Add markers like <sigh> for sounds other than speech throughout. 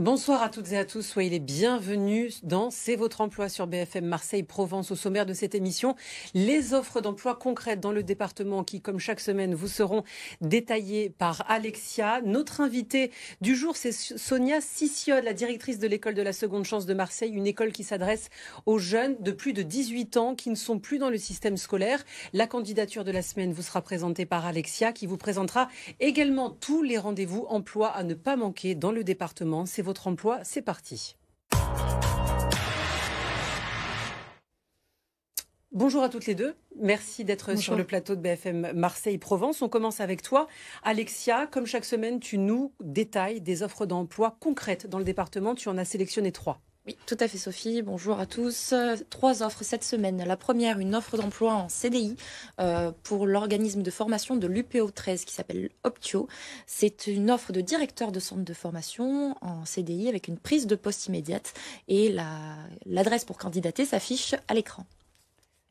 Bonsoir à toutes et à tous, soyez les bienvenus dans C'est votre emploi sur BFM Marseille Provence. Au sommaire de cette émission, les offres d'emploi concrètes dans le département qui, comme chaque semaine, vous seront détaillées par Alexia. Notre invitée du jour, c'est Sonia Sissiode, la directrice de l'école de la seconde chance de Marseille, une école qui s'adresse aux jeunes de plus de 18 ans qui ne sont plus dans le système scolaire. La candidature de la semaine vous sera présentée par Alexia qui vous présentera également tous les rendez-vous emploi à ne pas manquer dans le département emploi. C'est parti. Bonjour à toutes les deux. Merci d'être sur le plateau de BFM Marseille-Provence. On commence avec toi. Alexia, comme chaque semaine, tu nous détailles des offres d'emploi concrètes dans le département. Tu en as sélectionné trois. Oui, tout à fait Sophie, bonjour à tous. Trois offres cette semaine. La première, une offre d'emploi en CDI euh, pour l'organisme de formation de l'UPO 13 qui s'appelle Optio. C'est une offre de directeur de centre de formation en CDI avec une prise de poste immédiate et l'adresse pour candidater s'affiche à l'écran.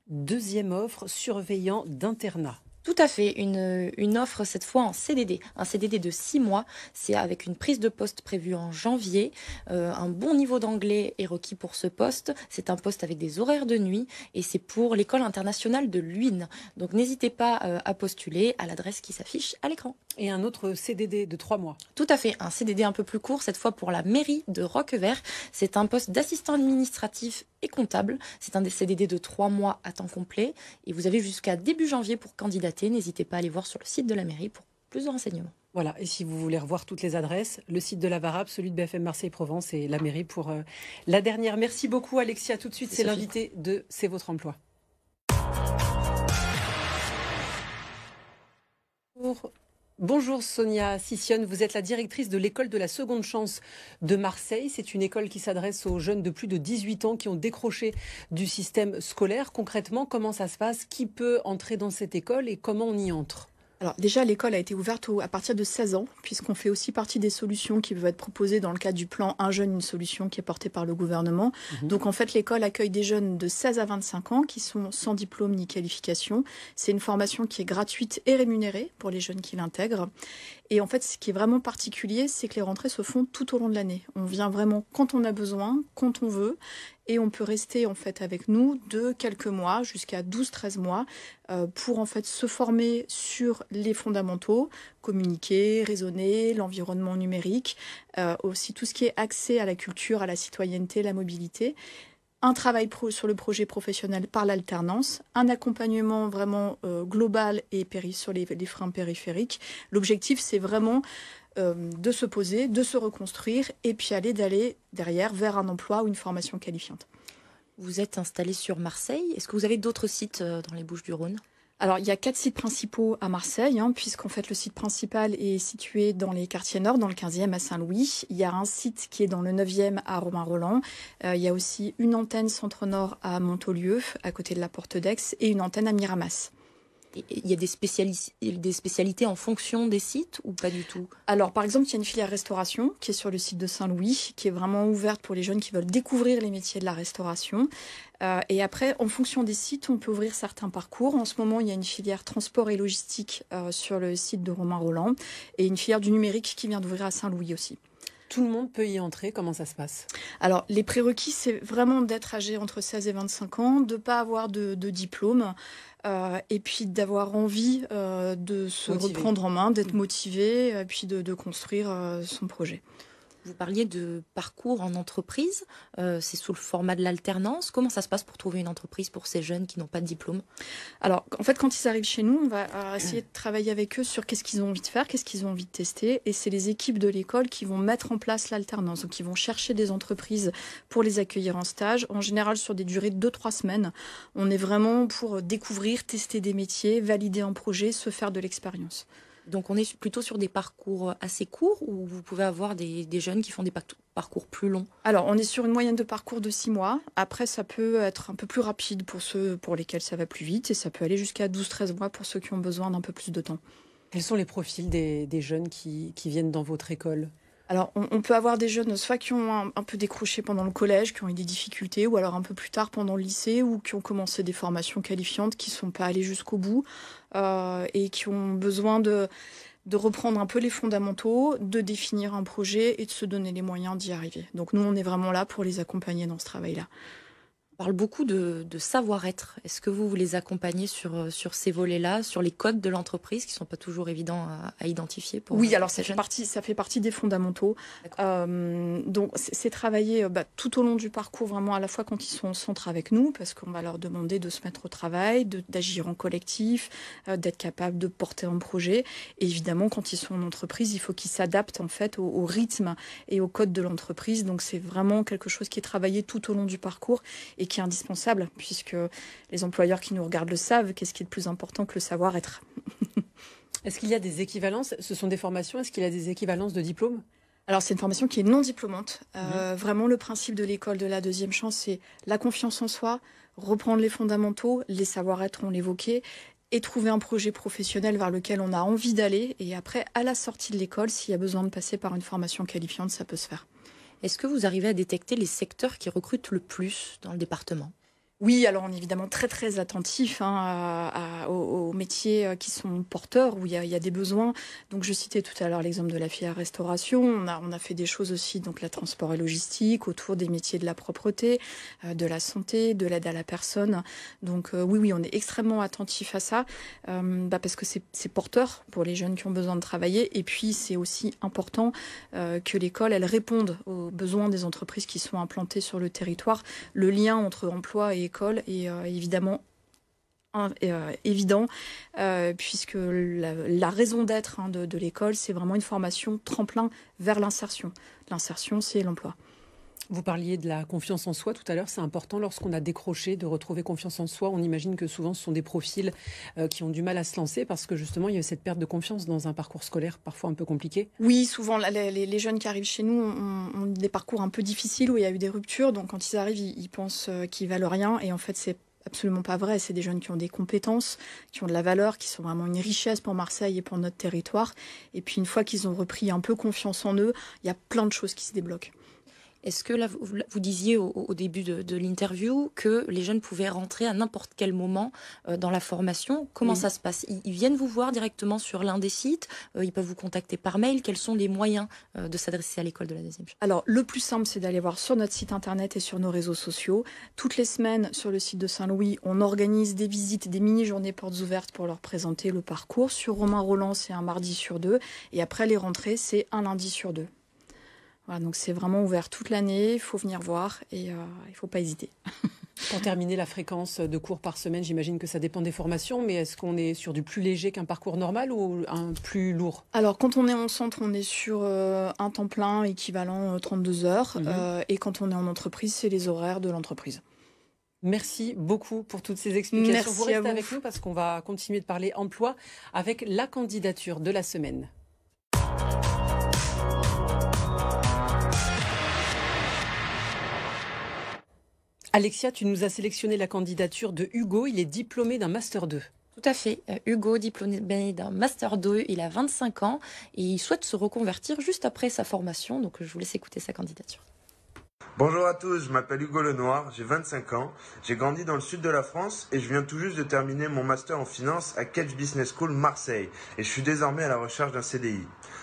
Deuxième offre, surveillant d'internat. Tout à fait, une, offre cette fois en CDD. Un CDD de 6 mois, c'est avec une prise de poste prévue en janvier. Euh, un bon niveau d'anglais est requis pour ce poste. C'est un poste avec des horaires de nuit et c'est pour l'école internationale de Luynes. Donc n'hésitez pas euh, à postuler à l'adresse qui s'affiche à l'écran. Et un autre CDD de 3 mois Tout à fait, un CDD un peu plus court, cette fois pour la mairie de Roquevert. C'est un poste d'assistant administratif et comptable. C'est un CDD de 3 mois à temps complet et vous avez jusqu'à début janvier pour candidater n'hésitez pas à aller voir sur le site de la mairie pour plus de renseignements. Voilà, et si vous voulez revoir toutes les adresses, le site de la VARAP, celui de BFM Marseille-Provence et la mairie pour euh, la dernière. Merci beaucoup Alexia, tout de suite c'est l'invité de C'est votre emploi. Bonjour Sonia Sissionne, vous êtes la directrice de l'école de la seconde chance de Marseille. C'est une école qui s'adresse aux jeunes de plus de 18 ans qui ont décroché du système scolaire. Concrètement, comment ça se passe Qui peut entrer dans cette école et comment on y entre alors déjà, l'école a été ouverte à partir de 16 ans, puisqu'on fait aussi partie des solutions qui peuvent être proposées dans le cadre du plan Un jeune, une solution qui est porté par le gouvernement. Mhm. Donc en fait, l'école accueille des jeunes de 16 à 25 ans qui sont sans diplôme ni qualification. C'est une formation qui est gratuite et rémunérée pour les jeunes qui l'intègrent. Et en fait, ce qui est vraiment particulier, c'est que les rentrées se font tout au long de l'année. On vient vraiment quand on a besoin, quand on veut et on peut rester en fait avec nous de quelques mois jusqu'à 12-13 mois euh, pour en fait se former sur les fondamentaux, communiquer, raisonner, l'environnement numérique, euh, aussi tout ce qui est accès à la culture, à la citoyenneté, la mobilité un travail sur le projet professionnel par l'alternance, un accompagnement vraiment euh, global et péri sur les freins périphériques. L'objectif, c'est vraiment euh, de se poser, de se reconstruire et puis aller d'aller derrière vers un emploi ou une formation qualifiante. Vous êtes installé sur Marseille. Est-ce que vous avez d'autres sites euh, dans les Bouches-du-Rhône alors, il y a quatre sites principaux à Marseille, hein, puisqu'en fait, le site principal est situé dans les quartiers nord, dans le 15e à Saint-Louis. Il y a un site qui est dans le 9e à Romain-Roland. Euh, il y a aussi une antenne centre-nord à Montaulieu, à côté de la Porte d'Aix, et une antenne à Miramas il y a des, spécialités en fonction des sites ou pas du tout Alors, par exemple, il y a une filière restauration qui est sur le site de Saint-Louis, qui est vraiment ouverte pour les jeunes qui veulent découvrir les métiers de la restauration. Euh, et après, en fonction des sites, on peut ouvrir certains parcours. En ce moment, il y a une filière transport et logistique euh, sur le site de Romain Roland et une filière du numérique qui vient d'ouvrir à Saint-Louis aussi. Tout le monde peut y entrer, comment ça se passe Alors, les prérequis, c'est vraiment d'être âgé entre 16 et 25 ans, de ne pas avoir de diplôme, euh, et puis d'avoir envie euh, de se reprendre en main, d'être mm. motivé, et euh, puis de, construire son projet vous parliez de parcours en entreprise. Euh, c'est sous le format de l'alternance. Comment ça se passe pour trouver une entreprise pour ces jeunes qui n'ont pas de diplôme Alors, en fait, quand ils arrivent chez nous, on va euh, essayer de travailler avec eux sur qu'est-ce qu'ils ont envie de faire, qu'est-ce qu'ils ont envie de tester. Et c'est les équipes de l'école qui vont mettre en place l'alternance. Donc, qui vont chercher des entreprises pour les accueillir en stage, en général sur des durées de 2-3 semaines. On est vraiment pour découvrir, tester des métiers, valider un projet, se faire de l'expérience. Donc on est plutôt sur des parcours euh, assez courts ou vous pouvez avoir des, jeunes qui font des parcours plus longs Alors on est sur une moyenne de parcours de 6 mois. Après ça peut être un peu plus rapide pour ceux pour lesquels ça va plus vite et ça peut aller jusqu'à 12-13 mois pour ceux qui ont besoin d'un peu plus de temps. Quels sont les profils des, jeunes qui viennent dans votre école alors, on, peut avoir des jeunes soit qui ont un, peu décroché pendant le collège, qui ont eu des difficultés, ou alors un peu plus tard pendant le lycée, ou qui ont commencé des formations qualifiantes, qui ne sont pas allées jusqu'au bout, euh, et qui ont besoin de reprendre un peu les fondamentaux, de définir un projet et de se donner les moyens d'y arriver. Donc nous, on est vraiment là pour les accompagner dans ce travail-là parle beaucoup de, savoir-être. Est-ce que vous, vous les accompagnez sur, euh, sur ces volets-là, sur les codes de l'entreprise qui ne sont pas toujours évidents à, identifier Oui, euh, alors ça fait, partie, ça fait partie des fondamentaux. Euh, donc c'est travailler bah, tout au long du parcours, vraiment à la fois quand ils sont au centre avec nous, parce qu'on va leur demander de se mettre au travail, d'agir en collectif, d'être capable de porter un projet. Et évidemment, quand ils sont en entreprise, il faut qu'ils s'adaptent en fait au, rythme et aux codes de l'entreprise. Donc c'est vraiment quelque chose qui est travaillé tout au long du parcours et qui est indispensable, puisque les employeurs qui nous regardent le savent. Qu'est-ce qui est le plus important que le savoir-être Est-ce qu'il y a des équivalences Ce sont des formations. Est-ce qu'il y a des équivalences de diplômes alors c'est une formation qui est non diplômante. Euh, mhm. Vraiment le principe de l'école de la deuxième chance, c'est la confiance en soi, reprendre les fondamentaux, les savoir-être, on l'évoquait, et trouver un projet professionnel vers lequel on a envie d'aller. Et après, à la sortie de l'école, s'il y a besoin de passer par une formation qualifiante, ça peut se faire. Est-ce que vous arrivez à détecter les secteurs qui recrutent le plus dans le département oui, alors on est évidemment très très attentif hein, aux, métiers euh, qui sont porteurs, où il y, a, des besoins. Donc je citais tout à l'heure l'exemple de la filière restauration. On a, on a fait des choses aussi, donc la transport et logistique, autour des métiers de la propreté, euh, de la santé, de l'aide à la personne. Donc euh, oui, oui, on est extrêmement attentif à ça, bah, parce que c'est porteur pour les jeunes qui ont besoin de travailler. Et puis c'est aussi important que l'école, elle réponde aux besoins des entreprises qui sont implantées sur le territoire. Le lien entre emploi et l'école est euh, évidemment euh, évident, euh, puisque la, raison d'être hein, de l'école, c'est vraiment une formation tremplin vers l'insertion. L'insertion, c'est l'emploi. Vous parliez de la confiance en soi tout à l'heure. C'est important lorsqu'on a décroché de retrouver confiance en soi. On imagine que souvent ce sont des profils euh, qui ont du mal à se lancer parce que justement il y a cette perte de confiance dans un parcours scolaire parfois un peu compliqué. Oui, souvent les, jeunes qui arrivent chez nous ont, des parcours un peu difficiles où il y a eu des ruptures. Donc quand ils arrivent, ils, pensent euh, qu'ils valent rien et en fait c'est absolument pas vrai. C'est des jeunes qui ont des compétences, qui ont de la valeur, qui sont vraiment une richesse pour Marseille et pour notre territoire. Et puis une fois qu'ils ont repris un peu confiance en eux, il y a plein de choses qui se débloquent. Est-ce que là, vous, disiez au, début de, l'interview que les jeunes pouvaient rentrer à n'importe quel moment euh, dans la formation Comment ça se passe ils, viennent vous voir directement sur l'un des sites euh, Ils peuvent vous contacter par mail Quels sont les moyens euh, de s'adresser à l'école de la deuxième Alors, le plus simple, c'est d'aller voir sur notre site internet et sur nos réseaux sociaux. Toutes les semaines, sur le site de Saint-Louis, on organise des visites, des mini-journées portes ouvertes pour leur présenter le parcours. Sur Romain Roland, c'est un mardi sur deux. Et après les rentrées, c'est un lundi sur deux donc c'est vraiment ouvert toute l'année, il faut venir voir et euh, il ne faut pas hésiter. <laughs> Pour terminer, la fréquence de cours par semaine, j'imagine que ça dépend des formations, mais est-ce qu'on est sur du plus léger qu'un parcours normal ou un plus lourd Alors, quand on est en centre, on est sur euh, un temps plein équivalent à euh, 32 heures, mhm. et quand on est en entreprise, c'est les horaires de l'entreprise. Merci beaucoup pour toutes ces explications. vous restez avec nous parce qu'on va continuer de parler emploi avec la candidature de la semaine. Alexia, tu nous as sélectionné la candidature de Hugo. Il est diplômé d'un Master 2. Tout à fait. Euh, Hugo, diplômé d'un Master 2, il a 25 ans et il souhaite se reconvertir juste après sa formation. Donc je vous laisse écouter sa candidature. Bonjour à tous, je m'appelle Hugo Lenoir, j'ai 25 ans, j'ai grandi dans le sud de la France et je viens tout juste de terminer mon master en finance à Catch Business School Marseille et je suis désormais à la recherche d'un CDI.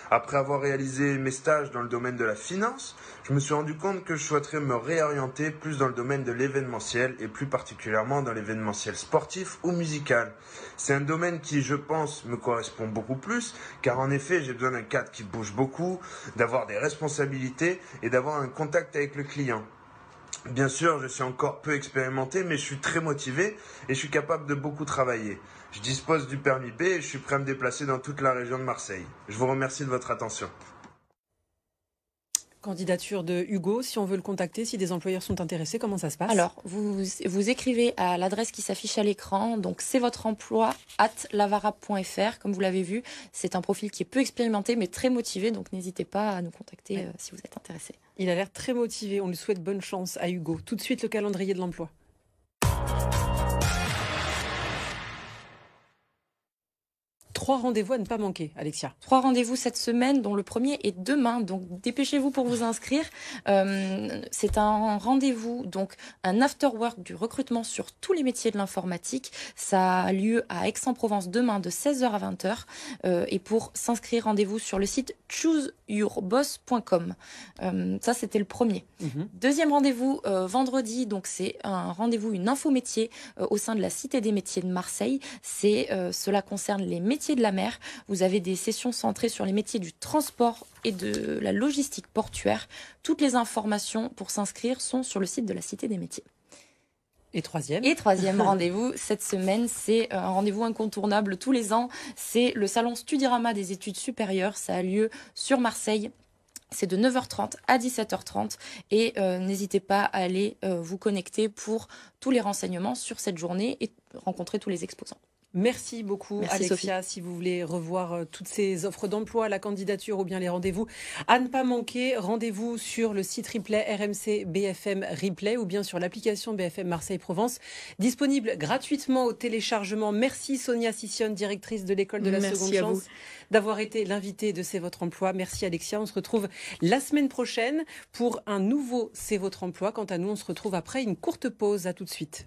Après avoir réalisé mes stages dans le domaine de la finance, je me suis rendu compte que je souhaiterais me réorienter plus dans le domaine de l'événementiel et plus particulièrement dans l'événementiel sportif ou musical. C'est un domaine qui, je pense, me correspond beaucoup plus car en effet, j'ai besoin d'un cadre qui bouge beaucoup, d'avoir des responsabilités et d'avoir un contact avec le client. Bien sûr, je suis encore peu expérimenté, mais je suis très motivé et je suis capable de beaucoup travailler. Je dispose du permis B et je suis prêt à me déplacer dans toute la région de Marseille. Je vous remercie de votre attention. Candidature de Hugo, si on veut le contacter, si des employeurs sont intéressés, comment ça se passe Alors, vous, écrivez à l'adresse qui s'affiche à l'écran, donc c'est votre emploi at lavara.fr, comme vous l'avez vu, c'est un profil qui est peu expérimenté mais très motivé, donc n'hésitez pas à nous contacter euh, si vous êtes intéressé. Il a l'air très motivé, on lui souhaite bonne chance à Hugo. Tout de suite le calendrier de l'emploi. Trois rendez-vous à ne pas manquer, Alexia. Trois rendez-vous cette semaine, dont le premier est demain. Donc dépêchez-vous pour vous inscrire. Euh, c'est un rendez-vous, donc un after-work du recrutement sur tous les métiers de l'informatique. Ça a lieu à Aix-en-Provence demain de 16h à 20h. Euh, et pour s'inscrire, rendez-vous sur le site chooseyourboss.com. Euh, ça, c'était le premier. Mhm. Deuxième rendez-vous vendredi. Donc c'est un rendez-vous, une info métier au sein de la Cité des métiers de Marseille. C'est cela concerne les métiers de la mer. Vous avez des sessions centrées sur les métiers du transport et de la logistique portuaire. Toutes les informations pour s'inscrire sont sur le site de la Cité des métiers. Et troisième. Et troisième <laughs> rendez-vous cette semaine, c'est euh, un rendez-vous incontournable tous les ans. C'est le salon Studirama des études supérieures. Ça a lieu sur Marseille c'est de 9h30 à 17h30 et euh, n'hésitez pas à aller euh, vous connecter pour tous les renseignements sur cette journée et rencontrer tous les exposants. Merci beaucoup, Alexia. Si vous voulez revoir euh, toutes ces offres d'emploi, la candidature ou bien les rendez-vous, à ne pas manquer, rendez-vous sur le site replay RMC BFM Replay ou bien sur l'application BFM Marseille-Provence, disponible gratuitement au téléchargement. Merci Sonia Sissionne, directrice de l'école de la seconde chance, d'avoir été l'invitée de C'est votre emploi. Merci Alexia. On se retrouve la semaine prochaine pour un nouveau C'est votre emploi. Quant à nous, on se retrouve après une courte pause. À tout de suite.